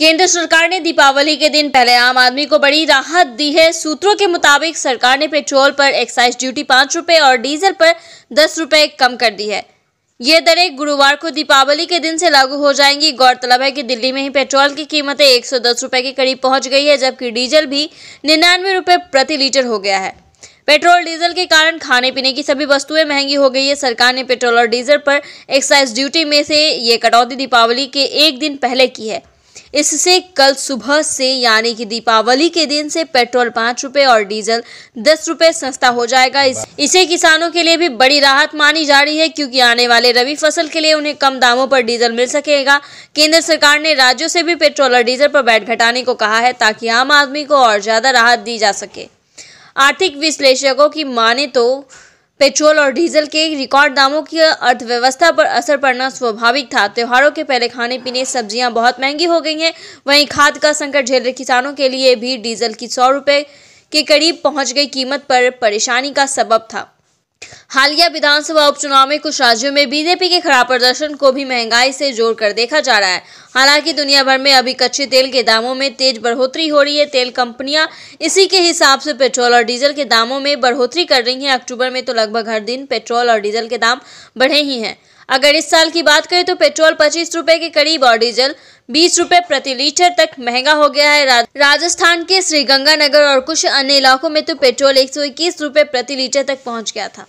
केंद्र सरकार ने दीपावली के दिन पहले आम आदमी को बड़ी राहत दी है सूत्रों के मुताबिक सरकार ने पेट्रोल पर एक्साइज ड्यूटी पाँच रुपये और डीजल पर दस रुपये कम कर दी है ये दरें गुरुवार को दीपावली के दिन से लागू हो जाएंगी गौरतलब है कि दिल्ली में ही पेट्रोल की कीमतें एक सौ के करीब पहुंच गई है जबकि डीजल भी निन्यानवे रुपये प्रति लीटर हो गया है पेट्रोल डीजल के कारण खाने पीने की सभी वस्तुएं महंगी हो गई है सरकार ने पेट्रोल और डीजल पर एक्साइज ड्यूटी में से ये कटौती दीपावली के एक दिन पहले की है इससे कल सुबह से यानी कि दीपावली के दिन से पेट्रोल पाँच रुपए और डीजल दस रुपए सस्ता हो जाएगा इस, इसे किसानों के लिए भी बड़ी राहत मानी जा रही है क्योंकि आने वाले रबी फसल के लिए उन्हें कम दामों पर डीजल मिल सकेगा केंद्र सरकार ने राज्यों से भी पेट्रोल और डीजल पर बैठ घटाने को कहा है ताकि आम आदमी को और ज़्यादा राहत दी जा सके आर्थिक विश्लेषकों की माने तो पेट्रोल और डीजल के रिकॉर्ड दामों की अर्थव्यवस्था पर असर पड़ना स्वाभाविक था त्योहारों के पहले खाने पीने सब्जियां बहुत महंगी हो गई हैं वहीं खाद का संकट झेल रहे किसानों के लिए भी डीजल की सौ रुपये के करीब पहुंच गई कीमत पर परेशानी का सबब था हालिया विधानसभा उपचुनाव में कुछ राज्यों में बीजेपी के खराब प्रदर्शन को भी महंगाई से जोड़कर देखा जा रहा है हालांकि दुनिया भर में अभी कच्चे तेल के दामों में तेज बढ़ोतरी हो रही है तेल कंपनियां इसी के हिसाब से पेट्रोल और डीजल के दामों में बढ़ोतरी कर रही हैं अक्टूबर में तो लगभग हर दिन पेट्रोल और डीजल के दाम बढ़े ही हैं अगर इस साल की बात करें तो पेट्रोल पच्चीस रूपए के करीब और डीजल बीस रूपए प्रति लीटर तक महंगा हो गया है राजस्थान के श्रीगंगानगर और कुछ अन्य इलाकों में तो पेट्रोल एक सौ इक्कीस रूपए प्रति लीटर तक पहुंच गया था